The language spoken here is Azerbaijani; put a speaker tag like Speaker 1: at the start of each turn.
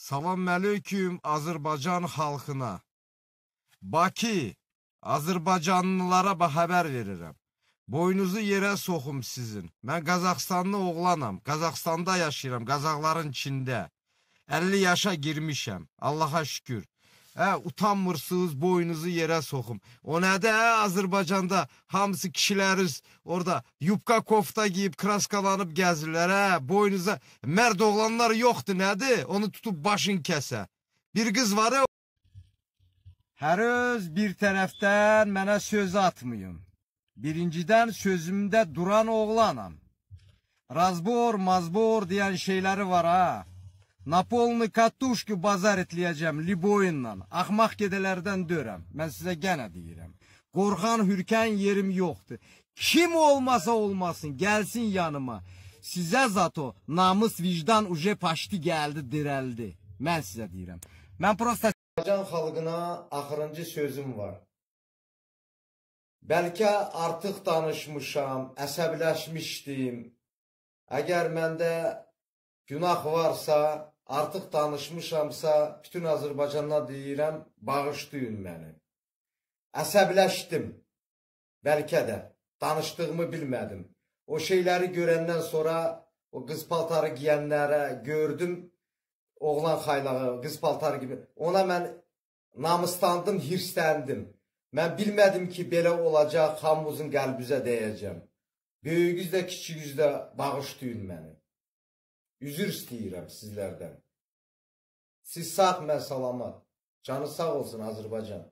Speaker 1: Salam əleyküm Azərbaycan xalqına. Bakı, Azərbaycanlılara xəbər verirəm. Boynuzu yerə soxum sizin. Mən Qazaxstanlı oğlanam. Qazaxstanda yaşayıram, qazaqların içində. 50 yaşa girmişəm. Allaha şükür. He, utanmırsınız boynuzu yere sokum. O ne de Azerbaycan'da hamısı kişileriz orada yupka kofta giyip kraskalanıp gezirler he. Boynuza merd oğlanlar yoktu nedi onu tutup başın kese. Bir kız var he. Her öz bir taraftan mene söz atmayım. Birinciden sözümde duran oğlanım. Razbor mazbor diyen şeyleri var ha. Na polni katuşku bazar etləyəcəm Liboyundan. Axmaq gedələrdən dörəm. Mən sizə gənə deyirəm. Qorxan, hürkən yerim yoxdur. Kim olmasa olmasın, gəlsin yanıma. Sizə zato namus, vicdan uje paşdı gəldi, dirəldi. Mən sizə deyirəm. Mən prosta Azərbaycan xalqına axırıncı sözüm var. Bəlkə artıq danışmışam, əsəbləşmişdim. Əgər məndə günah varsa, Artıq danışmışamsa, bütün Azərbaycanla deyirəm, bağışlayın məni. Əsəbləşdim. Bəlkə də danışdığımı bilmədim. O şeyləri görəndən sonra o qız paltarı giyənlərə gördüm. Oğlan xaylağı, qız paltarı kimi. Ona mən namıslandım, hirsləndim. Mən bilmədim ki, belə olacaq, hamımızın qəlbimizə dəyəcəm. Böyüyüz də, kiçiyiz də bağışlayın məni. Üzr istəyirəm sizlərdən. Siz sağ, mən salamat. Canı sağ olsun Azərbaycan.